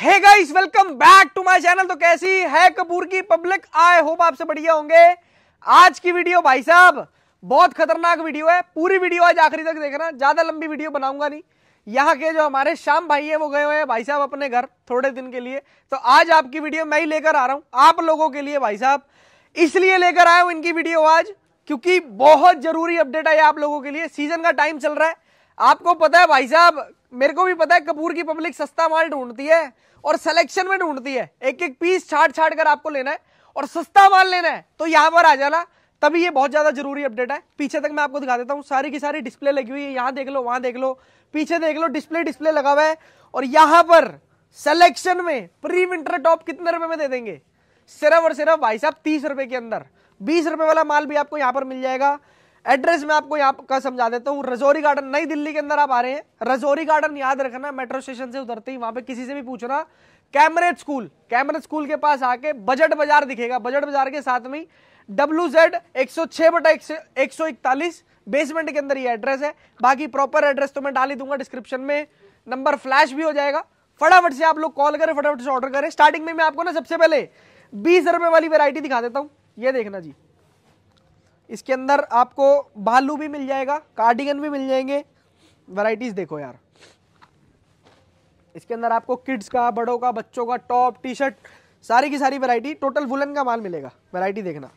hey guys welcome back to my channel तो कैसी है कपूर की पब्लिक आई होप आपसे बढ़िया होंगे आज की वीडियो भाई साहब बहुत खतरनाक वीडियो है पूरी वीडियो आज आखिरी तक देखना ज्यादा लंबी वीडियो बनाऊंगा नहीं यहाँ के जो हमारे शाम भाई है वो गए हुए हैं भाई साहब अपने घर थोड़े दिन के लिए तो आज आपकी वीडियो मैं ही लेकर आ रहा हूँ आप लोगों के लिए भाई साहब इसलिए लेकर आया हूँ इनकी वीडियो आज क्योंकि बहुत जरूरी अपडेट आई आप लोगों के लिए सीजन का टाइम चल रहा है आपको पता है भाई साहब मेरे को भी पता है कपूर की पब्लिक सस्ता माल ढूंढती है और सिलेक्शन में ढूंढती है एक एक पीस छाट छाट कर आपको लेना है और सस्ता माल लेना है तो यहां पर आ जाना तभी ये बहुत ज़्यादा जरूरी अपडेट है पीछे तक मैं आपको दिखा देता हूँ सारी की सारी डिस्प्ले लगी हुई है यहाँ देख लो वहां देख लो पीछे देख लो डिस्प्ले डिस्प्ले लगा हुआ है और यहां पर सेलेक्शन में प्री विंटर टॉप कितने रुपए में दे देंगे सिर्फ और सिर्फ भाई साहब तीस रुपए के अंदर बीस रुपए वाला माल भी आपको यहां पर मिल जाएगा एड्रेस मैं आपको यहाँ का समझा देता हूँ रजौरी गार्डन नई दिल्ली के अंदर आप आ रहे हैं रजौरी गार्डन याद रखना मेट्रो स्टेशन से उतरते ही वहां पे किसी से भी पूछना कैमरेज स्कूल कैमरेज स्कूल के पास आके बजट बाजार दिखेगा बजट बाजार के साथ में डब्ल्यू जेड एक सौ छह बटा एक सौ इकतालीस बेसमेंट के अंदर ये एड्रेस है बाकी प्रॉपर एड्रेस तो मैं डाल ही दूंगा डिस्क्रिप्शन में नंबर फ्लैश भी हो जाएगा फटाफट से आप लोग कॉल करें फटाफट से ऑर्डर करें स्टार्टिंग में मैं आपको ना सबसे पहले बीस रुपए वाली वेरायटी दिखा देता हूँ ये देखना जी इसके अंदर आपको भालू भी मिल जाएगा कार्डिगन भी मिल जाएंगे वैरायटीज़ देखो यार इसके अंदर आपको किड्स का बड़ों का बच्चों का टॉप टी शर्ट सारी की सारी वैरायटी टोटल वुलन का माल मिलेगा वैरायटी देखना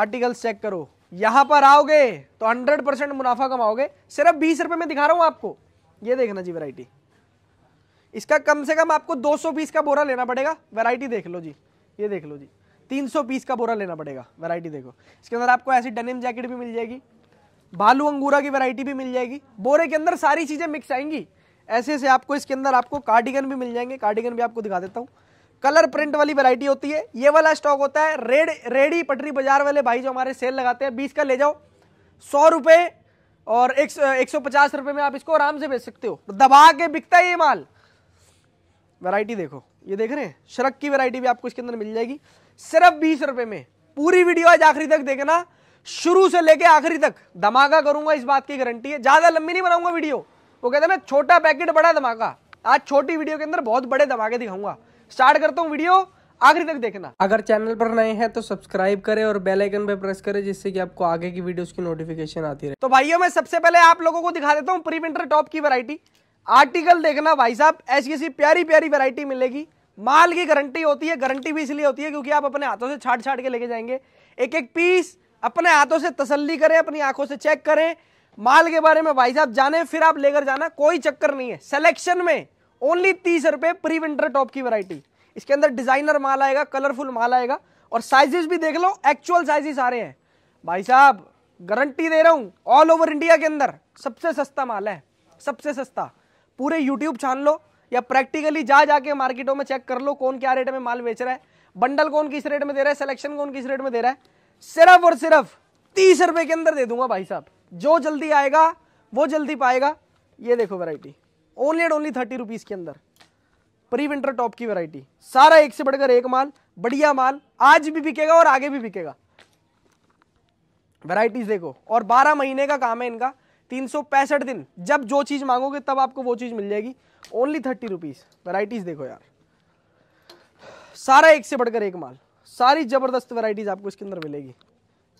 आर्टिकल्स चेक करो यहां पर आओगे तो हंड्रेड परसेंट मुनाफा कमाओगे सिर्फ बीस रुपए में दिखा रहा हूं आपको ये देखना जी वैरायटी इसका कम से कम आपको 200 पीस का बोरा लेना पड़ेगा वैरायटी देख लो जी ये देख लो जी 300 पीस का बोरा लेना पड़ेगा वैरायटी देखो इसके अंदर आपको ऐसी डेनिम जैकेट भी मिल जाएगी भालू अंगूरा की वैरायटी भी मिल जाएगी बोरे के अंदर सारी चीज़ें मिक्स आएंगी ऐसे ऐसे आपको इसके अंदर आपको कार्डिगन भी मिल जाएंगे कार्डिगन भी आपको दिखा देता हूँ कलर प्रिंट वाली वैरायटी होती है ये वाला स्टॉक होता है रेड रेडी पटरी बाजार वाले भाई जो हमारे सेल लगाते हैं बीस का ले जाओ सौ रुपये और एक, एक सौ पचास रुपये में आप इसको आराम से बेच सकते हो दबा के बिकता है ये माल वैरायटी देखो ये देख रहे हैं शरक की वैरायटी भी आपको इसके अंदर मिल जाएगी सिर्फ बीस रुपए में पूरी वीडियो आज आखिरी तक देखना शुरू से लेके आखिरी तक धमाका करूंगा इस बात की गारंटी है ज्यादा लंबी नहीं बनाऊंगा वीडियो वो कहते हैं ना छोटा पैकेट बड़ा धमाका आज छोटी वीडियो के अंदर बहुत बड़े धमाके दिखाऊंगा स्टार्ट करता हूँ वीडियो आखिरी तक देखना अगर चैनल पर नए हैं तो सब्सक्राइब करें और बेल आइकन पर प्रेस करें जिससे कि आपको आगे की वीडियोस की नोटिफिकेशन आती रहे तो भाइयों मैं सबसे पहले आप लोगों को दिखा देता हूँ प्री प्रिंटर टॉप की वैरायटी आर्टिकल देखना भाई साहब ऐसी ऐसी प्यारी प्यारी वैरायटी मिलेगी माल की गारंटी होती है गारंटी भी इसलिए होती है क्योंकि आप अपने हाथों से छाट छाट के लेके जाएंगे एक एक पीस अपने हाथों से तसल्ली करें अपनी आंखों से चेक करें माल के बारे में भाई साहब जाने फिर आप लेकर जाना कोई चक्कर नहीं है सिलेक्शन में ओनली तीस रुपए प्री विंटर टॉप की वैरायटी इसके अंदर डिजाइनर माल आएगा कलरफुल माल आएगा और साइजेस भी देख लो एक्चुअल साइजेस आ रहे हैं भाई साहब गारंटी दे रहा हूं ऑल ओवर इंडिया के अंदर सबसे सस्ता माल है सबसे सस्ता पूरे यूट्यूब छान लो या प्रैक्टिकली जा जाके मार्केटों में चेक कर लो कौन क्या रेट में माल बेच रहा है बंडल कौन किस रेट में दे रहा है सिलेक्शन कौन किस रेट में दे रहा है सिर्फ और सिर्फ तीस रुपए के अंदर दे दूंगा भाई साहब जो जल्दी आएगा वो जल्दी पाएगा ये देखो variety only and only thirty rupees के अंदर प्री विंटर टॉप की वेराइटी सारा एक से बढ़कर एक माल बढ़िया माल आज भी बिकेगा और आगे भी बिकेगा वेराइटीज देखो और बारह महीने का काम है इनका तीन दिन जब जो चीज़ मांगोगे तब आपको वो चीज़ मिल जाएगी ओनली थर्टी रुपीज़ वराइटीज देखो यार सारा एक से बढ़कर एक माल सारी ज़बरदस्त वेराइटीज़ आपको इसके अंदर मिलेगी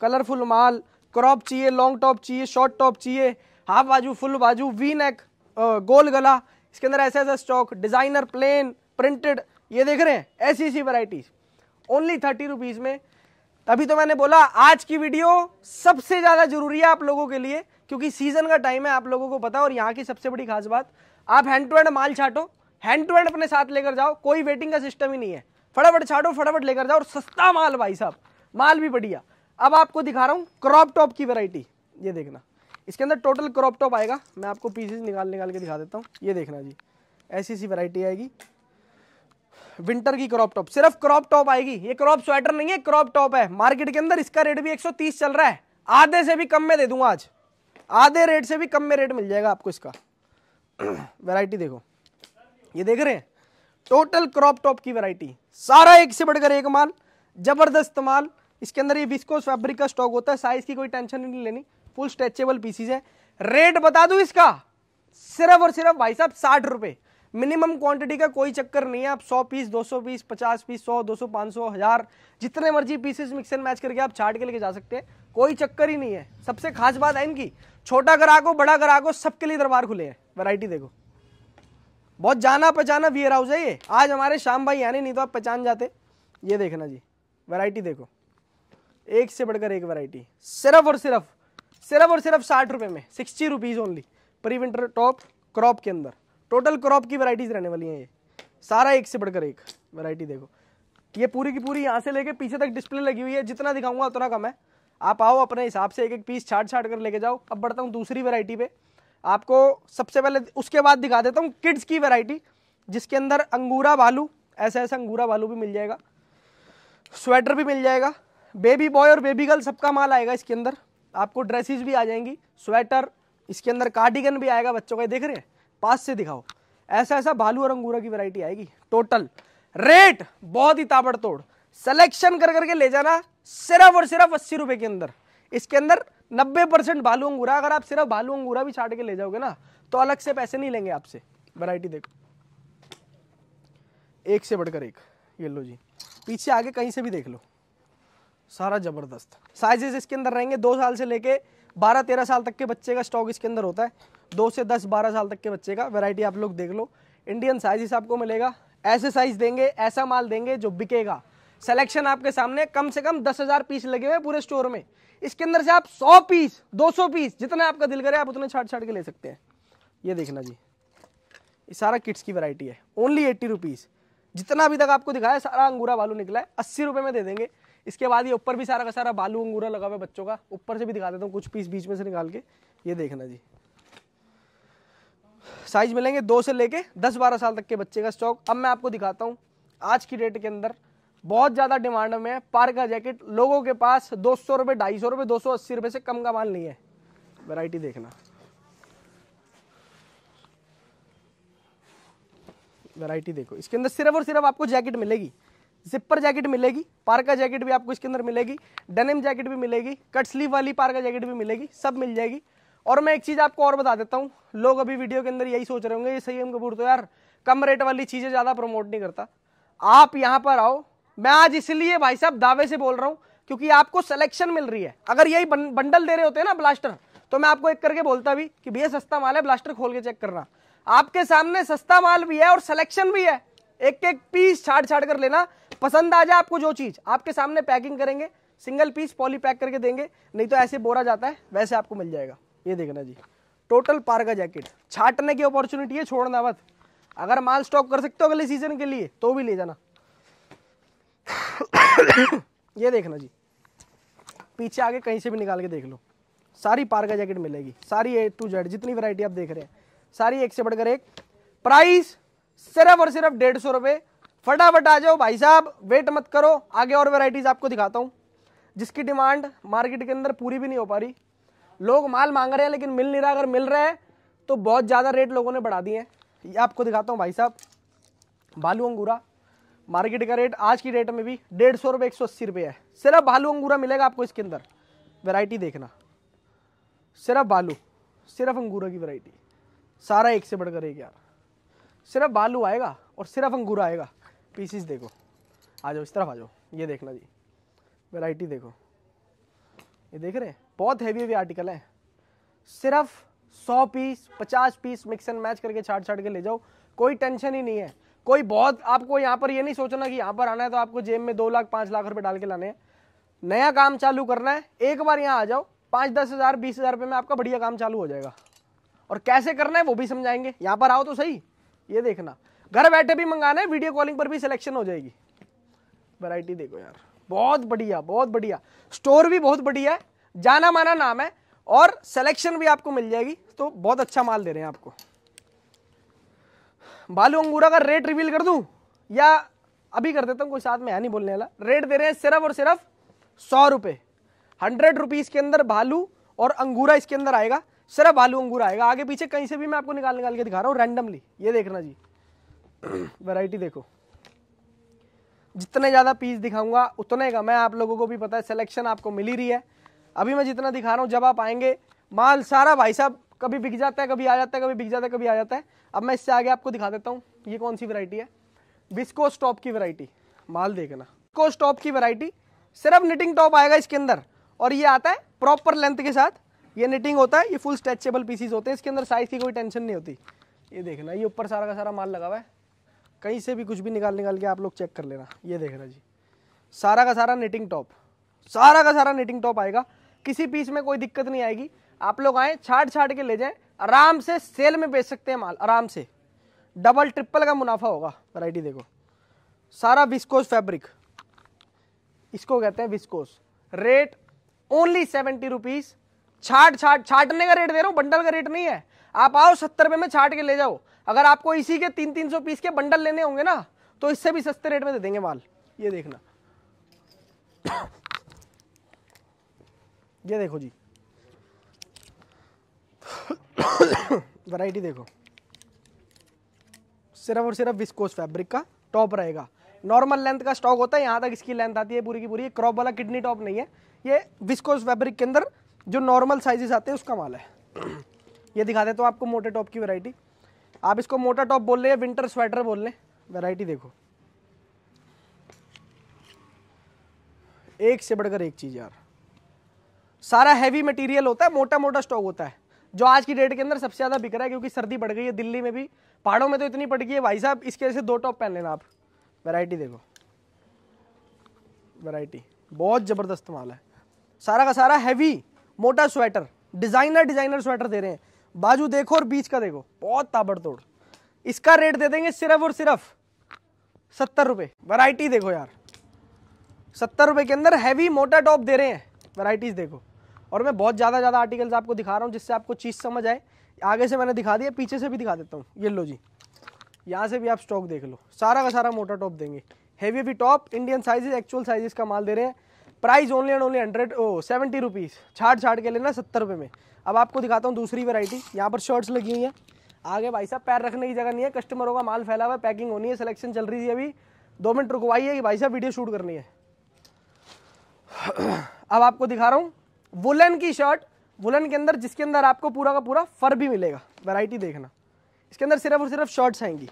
कलरफुल माल क्रॉप चाहिए लॉन्ग टॉप चाहिए शॉर्ट टॉप चाहिए हाफ बाजू फुल बाजू वी नेक गोल गला इसके अंदर ऐसा ऐसा स्टॉक डिज़ाइनर प्लेन प्रिंटेड ये देख रहे हैं ऐसी ऐसी वैरायटीज ओनली थर्टी रुपीज़ में तभी तो मैंने बोला आज की वीडियो सबसे ज़्यादा ज़रूरी है आप लोगों के लिए क्योंकि सीजन का टाइम है आप लोगों को पता और यहाँ की सबसे बड़ी खास बात आप हैंड टू हैंड माल छाटो हैंड टू हैंड अपने साथ लेकर जाओ कोई वेटिंग का सिस्टम ही नहीं है फटाफट छाटो फटाफट लेकर जाओ और सस्ता माल भाई साहब माल भी बढ़िया अब आपको दिखा रहा हूँ क्रॉप टॉप की वेराइटी ये देखना इसके अंदर टोटल क्रॉप टॉप आएगा मैं आपको पीसेज निकाल निकाल के दिखा देता हूँ ये देखना जी ऐसी सी वेराइटी आएगी विंटर की क्रॉप टॉप सिर्फ क्रॉप टॉप आएगी ये क्रॉप स्वेटर नहीं है क्रॉप टॉप है मार्केट के अंदर इसका रेट भी 130 चल रहा है आधे से भी कम में दे दूंगा आज आधे रेट से भी कम में रेट मिल जाएगा आपको इसका वैरायटी देखो ये देख रहे हैं टोटल क्रॉप टॉप की वैरायटी सारा एक से बढ़कर एक माल जबरदस्त माल इसके अंदर ये विस्कोस फैब्रिक का स्टॉक होता है साइज की कोई टेंशन नहीं लेनी फुल स्ट्रेचेबल पीसीज है रेट बता दू इसका सिर्फ और सिर्फ भाई साहब साठ रुपए मिनिमम क्वांटिटी का कोई चक्कर नहीं है आप 100 पीस 200 पीस 50 पीस 100 200 500 हजार जितने मर्जी पीसेस मिक्स एंड मैच करके आप छाट के लेके जा सकते हैं कोई चक्कर ही नहीं है सबसे खास बात है इनकी छोटा ग्राहक हो बड़ा ग्राहक हो सबके लिए दरबार खुले हैं वैरायटी देखो बहुत जाना पहचाना वियर हाउस है ये आज हमारे शाम भाई यानी नहीं तो आप पहचान जाते ये देखना जी वरायटी देखो एक से बढ़कर एक वरायटी सिर्फ और सिर्फ सिर्फ और सिर्फ साठ रुपये में sixty rupees only pre winter top crop के अंदर टोटल क्रॉप की वैरायटीज रहने वाली हैं ये सारा एक से बढ़कर एक वैरायटी देखो ये पूरी की पूरी यहाँ से लेके पीछे तक डिस्प्ले लगी हुई है जितना दिखाऊंगा उतना कम है आप आओ अपने हिसाब से एक एक पीस छाट छाट कर लेके जाओ अब बढ़ता हूँ दूसरी वैरायटी पे आपको सबसे पहले उसके बाद दिखा देता हूँ किड्स की वैरायटी जिसके अंदर अंगूरा भालू ऐसा ऐसा अंगूरा भालू भी मिल जाएगा स्वेटर भी मिल जाएगा बेबी बॉय और बेबी गर्ल सबका माल आएगा इसके अंदर आपको ड्रेसेस भी आ जाएंगी स्वेटर इसके अंदर कार्डिगन भी आएगा बच्चों का देख रहे हैं पास से दिखाओ ऐसा ऐसा भालू और अंगूरा की वैरायटी आएगी टोटल रेट बहुत ही ताबड़तोड़ सिलेक्शन कर करके ले जाना सिर्फ और सिर्फ अस्सी रुपए के अंदर इसके अंदर नब्बे परसेंट भालू अंगूरा अगर आप सिर्फ भालू अंगूरा भी छाट के ले जाओगे ना तो अलग से पैसे नहीं लेंगे आपसे वैरायटी देखो एक से बढ़कर एक ये लो जी पीछे आगे कहीं से भी देख लो सारा जबरदस्त साइजेस इसके अंदर रहेंगे दो साल से लेके बारह तेरह साल तक के बच्चे का स्टॉक इसके अंदर होता है दो से दस बारह साल तक के बच्चे का वेराइटी आप लोग देख लो इंडियन साइजेस आपको मिलेगा ऐसे साइज देंगे ऐसा माल देंगे जो बिकेगा सेलेक्शन आपके सामने कम से कम दस हज़ार पीस लगे हुए पूरे स्टोर में इसके अंदर से आप सौ पीस दो सौ पीस जितना आपका दिल करे आप उतने छाट छाट के ले सकते हैं ये देखना जी ये सारा किट्स की वैरायटी है ओनली एट्टी रुपीज़ जितना अभी तक आपको दिखाया सारा अंगूरा बालू निकला है अस्सी रुपये में दे देंगे इसके बाद ये ऊपर भी सारा का सारा बालू अंगूरा लगा हुआ है बच्चों का ऊपर से भी दिखा देता हूँ कुछ पीस बीच में से निकाल के ये देखना जी साइज मिलेंगे दो से लेके दस बारह साल तक के बच्चे का स्टॉक अब मैं आपको दिखाता हूँ आज की डेट के अंदर बहुत ज़्यादा डिमांड में है पार का जैकेट लोगों के पास दो सौ रुपए ढाई सौ रुपए दो सौ अस्सी रुपए से कम का माल नहीं है वैरायटी देखना वैरायटी देखो इसके अंदर सिर्फ और सिर्फ आपको जैकेट मिलेगी जिप्पर जैकेट मिलेगी पार्का जैकेट भी आपको इसके अंदर मिलेगी डेनिम जैकेट भी मिलेगी कट स्लीव वाली पार्का जैकेट भी मिलेगी सब मिल जाएगी और मैं एक चीज़ आपको और बता देता हूँ लोग अभी वीडियो के अंदर यही सोच रहे होंगे ये सही हम कपूर तो यार कम रेट वाली चीज़ें ज़्यादा प्रमोट नहीं करता आप यहाँ पर आओ मैं आज इसलिए भाई साहब दावे से बोल रहा हूँ क्योंकि आपको सिलेक्शन मिल रही है अगर यही बंडल दे रहे होते हैं ना ब्लास्टर तो मैं आपको एक करके बोलता भी कि भैया सस्ता माल है ब्लास्टर खोल के चेक करना आपके सामने सस्ता माल भी है और सिलेक्शन भी है एक एक पीस छाड़ छाड़ कर लेना पसंद आ जाए आपको जो चीज आपके सामने पैकिंग करेंगे सिंगल पीस पॉली पैक करके देंगे नहीं तो ऐसे बोरा जाता है वैसे आपको मिल जाएगा ये देखना जी टोटल पार जैकेट छाटने की अपॉर्चुनिटी है छोड़ना मत अगर माल स्टॉक कर सकते हो अगले सीजन के लिए तो भी ले जाना ये देखना जी पीछे आगे कहीं से भी निकाल के देख लो सारी पार्का जैकेट मिलेगी सारी ए टू जेड जितनी वैरायटी आप देख रहे हैं सारी एक से बढ़कर एक प्राइस सिर्फ और सिर्फ डेढ़ सौ रुपये फटाफट आ जाओ भाई साहब वेट मत करो आगे और वेराइटीज़ आपको दिखाता हूँ जिसकी डिमांड मार्केट के अंदर पूरी भी नहीं हो पा रही लोग माल मांग रहे हैं लेकिन मिल नहीं रहा अगर मिल रहे हैं तो बहुत ज़्यादा रेट लोगों ने बढ़ा दिए हैं ये आपको दिखाता हूँ भाई साहब भालू अंगूरा मार्केट का रेट आज की रेट में भी डेढ़ सौ रुपये एक सौ अस्सी रुपये है सिर्फ भालू अंगूरा मिलेगा आपको इसके अंदर वेराइटी देखना सिर्फ भालू सिर्फ अंगूरा की वेराइटी सारा एक से बढ़कर एक यार सिर्फ भालू आएगा और सिर्फ अंगूरा आएगा पीसीस देखो आ जाओ इस तरफ आ जाओ ये देखना जी वैरायटी देखो ये देख रहे हैं बहुत हैवी हैवी आर्टिकल है सिर्फ सौ पीस पचास पीस मिक्स एंड मैच करके छाट छाट के ले जाओ कोई टेंशन ही नहीं है कोई बहुत आपको यहाँ पर ये नहीं सोचना कि यहाँ पर आना है तो आपको जेब में दो लाख पाँच लाख रुपये डाल के लाने हैं नया काम चालू करना है एक बार यहाँ आ जाओ पाँच दस हज़ार बीस हज़ार रुपये में आपका बढ़िया काम चालू हो जाएगा और कैसे करना है वो भी समझाएंगे यहाँ पर आओ तो सही ये देखना घर बैठे भी मंगाना है वीडियो कॉलिंग पर भी सिलेक्शन हो जाएगी वैरायटी देखो यार बहुत बढ़िया बहुत बढ़िया स्टोर भी बहुत बढ़िया है जाना माना नाम है और सिलेक्शन भी आपको मिल जाएगी तो बहुत अच्छा माल दे रहे हैं आपको बालू अंगूरा का रेट रिवील कर दूं या अभी कर देता हूँ कोई साथ में है नहीं बोलने वाला रेट दे रहे हैं सिर्फ और सिर्फ सौ रुपये हंड्रेड रुपीज़ के अंदर भालू और अंगूरा इसके अंदर आएगा सिर्फ भालू अंगूरा आएगा आगे पीछे कहीं से भी मैं आपको निकाल निकाल के दिखा रहा हूँ रैंडमली ये देखना जी वैरायटी देखो जितने ज़्यादा पीस दिखाऊंगा उतने का मैं आप लोगों को भी पता है सिलेक्शन आपको मिल ही रही है अभी मैं जितना दिखा रहा हूँ जब आप आएंगे माल सारा भाई साहब कभी बिक जाता है कभी आ जाता है कभी बिक जाता है कभी आ जाता है अब मैं इससे आगे आपको दिखा देता हूँ ये कौन सी वरायटी है बिस्को स्टॉप की वरायटी माल देखना बिस्को स्टॉप की वरायटी सिर्फ निटिंग टॉप आएगा इसके अंदर और ये आता है प्रॉपर लेंथ के साथ ये निटिंग होता है ये फुल स्ट्रेचेबल पीसीज होते हैं इसके अंदर साइज की कोई टेंशन नहीं होती ये देखना ये ऊपर सारा का सारा माल लगा हुआ है कहीं से भी कुछ भी निकाल निकाल के आप लोग चेक कर लेना ये देखना जी सारा का सारा नेटिंग टॉप सारा का सारा नेटिंग टॉप आएगा किसी पीस में कोई दिक्कत नहीं आएगी आप लोग आए छाट छाट के ले जाएं आराम से सेल में बेच सकते हैं माल आराम से डबल ट्रिपल का मुनाफा होगा वैरायटी देखो सारा विस्कोस फैब्रिक इसको कहते हैं viscose rate only seventy rupees छाट छाट छाटने का रेट दे रहा हूँ बंडल का रेट नहीं है आप आओ सत्तर रुपये में छाट के ले जाओ अगर आपको इसी के तीन तीन सौ पीस के बंडल लेने होंगे ना तो इससे भी सस्ते रेट में दे देंगे माल ये देखना ये देखो जी वैरायटी देखो सिर्फ और सिर्फ विस्कोस फैब्रिक का टॉप रहेगा नॉर्मल लेंथ का स्टॉक होता है यहाँ तक इसकी लेंथ आती है पूरी की पूरी क्रॉप वाला किडनी टॉप नहीं है ये विस्कोस फैब्रिक के अंदर जो नॉर्मल साइजेस आते हैं उसका माल है ये दिखा देता तो हूँ आपको मोटे टॉप की वैरायटी आप इसको मोटा टॉप बोल लें या विंटर स्वेटर बोल लें वैरायटी देखो एक से बढ़कर एक चीज़ यार सारा हैवी मटेरियल होता है मोटा मोटा स्टॉक होता है जो आज की डेट के अंदर सबसे ज़्यादा बिक रहा है क्योंकि सर्दी बढ़ गई है दिल्ली में भी पहाड़ों में तो इतनी पड़ गई है भाई साहब इसके वजह से दो टॉप पहन लेना आप वैरायटी देखो वैरायटी बहुत ज़बरदस्त माल है सारा का सारा हैवी मोटा स्वेटर डिज़ाइनर डिज़ाइनर स्वेटर दे रहे हैं बाजू देखो और बीच का देखो बहुत ताबड़तोड़ इसका रेट दे देंगे सिर्फ और सिर्फ सत्तर रुपये वराइटी देखो यार सत्तर रुपये के अंदर हैवी मोटा टॉप दे रहे हैं वराइटीज़ देखो और मैं बहुत ज़्यादा ज़्यादा आर्टिकल्स आपको दिखा रहा हूँ जिससे आपको चीज़ समझ आए आगे से मैंने दिखा दिया पीछे से भी दिखा देता हूँ ये लो जी यहाँ से भी आप स्टॉक देख लो सारा का सारा मोटा टॉप देंगे हैवी भी top Indian sizes actual sizes का माल दे रहे हैं price only and only hundred o seventy rupees छाट छाट के लेना सत्तर रुपये में अब आपको दिखाता हूँ दूसरी वेराइटी यहाँ पर शर्ट्स लगी हुई हैं आगे भाई साहब पैर रखने की जगह नहीं है कस्टमरों का माल फैला हुआ है पैकिंग होनी है सिलेक्शन चल रही थी अभी दो मिनट रुकवाई है कि भाई साहब वीडियो शूट करनी है अब आपको दिखा रहा हूँ वुलन की शर्ट वुलन के अंदर जिसके अंदर आपको पूरा का पूरा फर भी मिलेगा वेराइटी देखना इसके अंदर सिर्फ और सिर्फ शर्ट्स आएंगी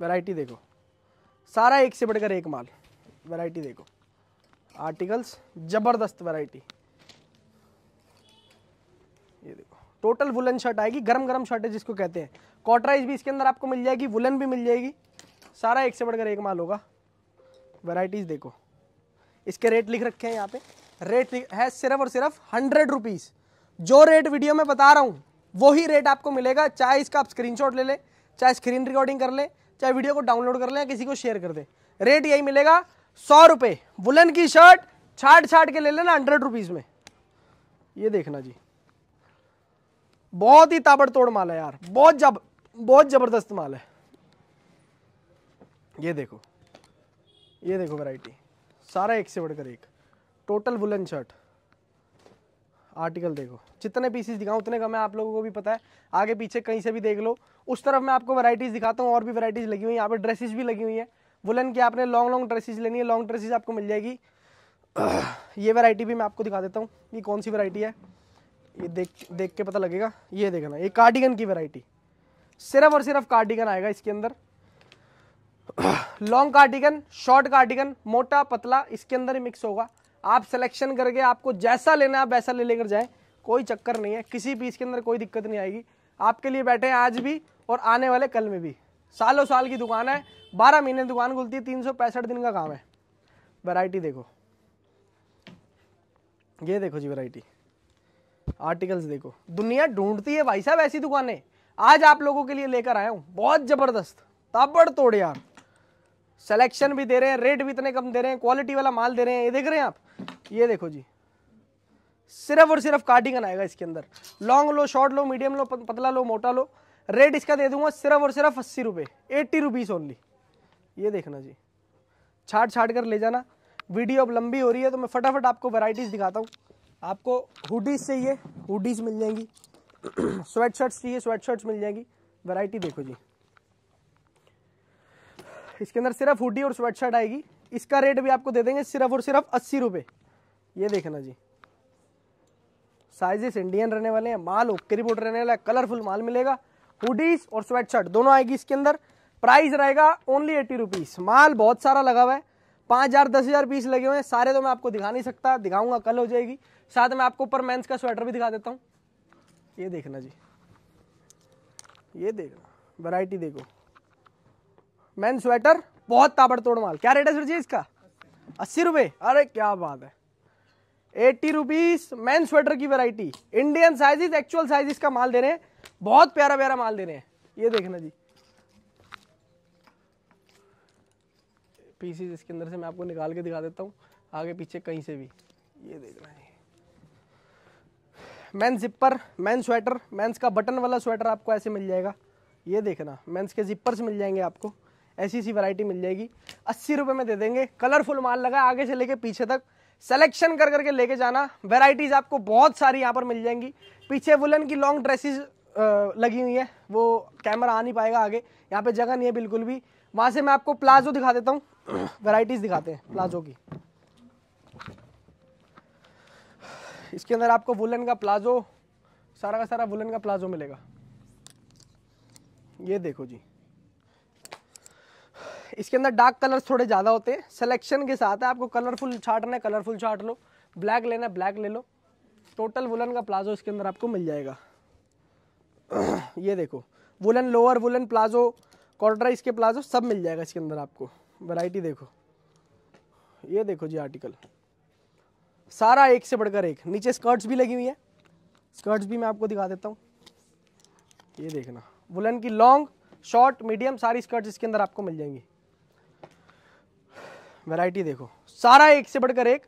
वेराइटी देखो सारा एक से बढ़कर एक माल वेराइटी देखो आर्टिकल्स ज़बरदस्त वैरायटी ये देखो टोटल वुलन शर्ट आएगी गरम गरम शर्ट है जिसको कहते हैं कॉटराइज भी इसके अंदर आपको मिल जाएगी वुलन भी मिल जाएगी सारा एक से बढ़कर एक माल होगा वैरायटीज़ देखो इसके रेट लिख रखे हैं यहाँ पे रेट है सिर्फ और सिर्फ हंड्रेड रुपीज़ जो रेट वीडियो में बता रहा हूँ वही रेट आपको मिलेगा चाहे इसका आप स्क्रीन ले लें चाहे स्क्रीन रिकॉर्डिंग कर लें चाहे वीडियो को डाउनलोड कर लें किसी को शेयर कर दें रेट यही मिलेगा सौ रुपये वुलन की शर्ट छाट छाट के ले लेना हंड्रेड रुपीज़ में ये देखना जी बहुत ही ताबड़तोड़ माल है यार बहुत जब बहुत ज़बरदस्त माल है ये देखो ये देखो वैरायटी सारा एक से बढ़कर एक टोटल वुलन शर्ट आर्टिकल देखो जितने पीसेस दिखाऊं उतने कम है आप लोगों को भी पता है आगे पीछे कहीं से भी देख लो उस तरफ मैं आपको वैरायटीज़ दिखाता हूँ और भी वैरायटीज़ लगी हुई यहाँ पर ड्रेसेस भी लगी हुई है वुलन की आपने लॉन्ग लॉन्ग ड्रेसेज लेनी है लॉन्ग ड्रेसेज आपको मिल जाएगी ये वैरायटी भी मैं आपको दिखा देता हूँ ये कौन सी वैरायटी है ये देख देख के पता लगेगा ये देखना ये कार्डिगन की वैरायटी सिर्फ और सिर्फ कार्डिगन आएगा इसके अंदर लॉन्ग कार्डिगन शॉर्ट कार्डिगन मोटा पतला इसके अंदर ही मिक्स होगा आप सिलेक्शन करके आपको जैसा लेना आप वैसा ले लेकर जाए कोई चक्कर नहीं है किसी भी इसके अंदर कोई दिक्कत नहीं आएगी आपके लिए बैठे हैं आज भी और आने वाले कल में भी सालों साल की दुकान है बारह महीने दुकान खुलती है तीन सौ पैंसठ दिन का काम है वैरायटी देखो ये देखो जी वैरायटी आर्टिकल्स देखो दुनिया ढूंढती है भाई साहब ऐसी दुकानें आज आप लोगों के लिए लेकर आया हूँ बहुत ज़बरदस्त ताबड़ तोड़ यार सेलेक्शन भी दे रहे हैं रेट भी इतने कम दे रहे हैं क्वालिटी वाला माल दे रहे हैं ये देख रहे हैं आप ये देखो जी सिर्फ और सिर्फ कार्डिगन आएगा इसके अंदर लॉन्ग लो शॉर्ट लो मीडियम लो पतला लो मोटा लो रेट इसका दे दूंगा सिर्फ और सिर्फ अस्सी रुपये एट्टी रुपीज़ ओनली ये देखना जी छाट छाट कर ले जाना वीडियो अब लंबी हो रही है तो मैं फटाफट आपको वैरायटीज़ दिखाता हूँ आपको हुडीज चाहिए हुडीज मिल जाएंगी स्वेट शर्ट्स चाहिए स्वेट शर्ट्स मिल जाएंगी वैरायटी देखो जी इसके अंदर सिर्फ हुडी और स्वेट शर्ट आएगी इसका रेट भी आपको दे देंगे सिर्फ और सिर्फ अस्सी रुपये ये देखना जी साइजेस इंडियन रहने वाले हैं माल ओके रिपोर्ट रहने वाला है कलरफुल माल मिलेगा हुडीज और स्वेटशर्ट दोनों आएगी इसके अंदर प्राइस रहेगा ओनली एट्टी रुपीज माल बहुत सारा लगा हुआ है पाँच हज़ार दस हज़ार पीस लगे हुए हैं सारे तो मैं आपको दिखा नहीं सकता दिखाऊंगा कल हो जाएगी साथ में आपको ऊपर मेंस का स्वेटर भी दिखा देता हूँ ये देखना जी ये देखना वैरायटी देखो मैन स्वेटर बहुत ताबड़तोड़ माल क्या रेट है सर जी इसका अस्सी रुपये अरे क्या बात है एट्टी रुपीज़ मैन स्वेटर की variety Indian size actual sizes का माल दे रहे हैं बहुत प्यारा प्यारा माल दे रहे हैं ये देखना जी पीसीज इसके अंदर से मैं आपको निकाल के दिखा देता हूँ आगे पीछे कहीं से भी ये देखना है man zipper man sweater men's का बटन वाला स्वेटर आपको ऐसे मिल जाएगा ये देखना मैंस के जिप्पर्स मिल जाएंगे आपको ऐसी सी वैरायटी मिल जाएगी अस्सी रुपये में दे देंगे कलरफुल माल लगा आगे से लेके पीछे तक सेलेक्शन कर करके लेके जाना वेराइटीज़ आपको बहुत सारी यहाँ पर मिल जाएंगी पीछे वुलन की लॉन्ग ड्रेसेस लगी हुई है वो कैमरा आ नहीं पाएगा आगे यहाँ पे जगह नहीं है बिल्कुल भी वहां से मैं आपको प्लाजो दिखा देता हूँ वैरायटीज़ दिखाते हैं प्लाजो की इसके अंदर आपको वुलन का प्लाजो सारा का सारा वुलन का प्लाजो मिलेगा ये देखो जी इसके अंदर डार्क कलर्स थोड़े ज़्यादा होते हैं सिलेक्शन के साथ है आपको कलरफुल छाटना है कलरफुल छाट लो ब्लैक लेना है ब्लैक ले लो टोटल वुलन का प्लाजो इसके अंदर आपको मिल जाएगा ये देखो woollen lower woollen palazzo corduroy के प्लाजो सब मिल जाएगा इसके अंदर आपको वैरायटी देखो ये देखो जी आर्टिकल सारा एक से बढ़कर एक नीचे स्कर्ट्स भी लगी हुई है स्कर्ट्स भी मैं आपको दिखा देता हूँ ये देखना वुलन की लॉन्ग शॉर्ट मीडियम सारी स्कर्ट्स इसके अंदर आपको मिल जाएंगी वैरायटी देखो सारा एक से बढ़कर एक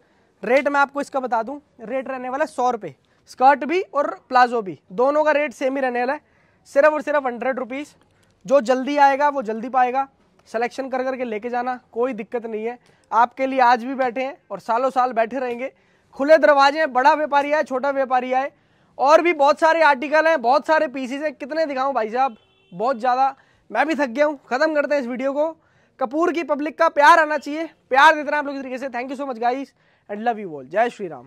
रेट मैं आपको इसका बता दूं रेट रहने वाला सौ रुपये स्कर्ट भी और प्लाजो भी दोनों का रेट सेम ही रहने वाला है सिर्फ और सिर्फ हंड्रेड रुपीज़ जो जल्दी आएगा वो जल्दी पाएगा सिलेक्शन कर करके लेके जाना कोई दिक्कत नहीं है आपके लिए आज भी बैठे हैं और सालों साल बैठे रहेंगे खुले दरवाजे हैं बड़ा व्यापारी आए छोटा व्यापारी आए और भी बहुत सारे आर्टिकल हैं बहुत सारे पीसीज हैं कितने दिखाऊं भाई साहब बहुत ज़्यादा मैं भी थक गया हूँ ख़त्म करते हैं इस वीडियो को कपूर की पब्लिक का प्यार आना चाहिए प्यार देते रहे आप लोग इस तरीके से thank you so much guys and love you all जय श्री राम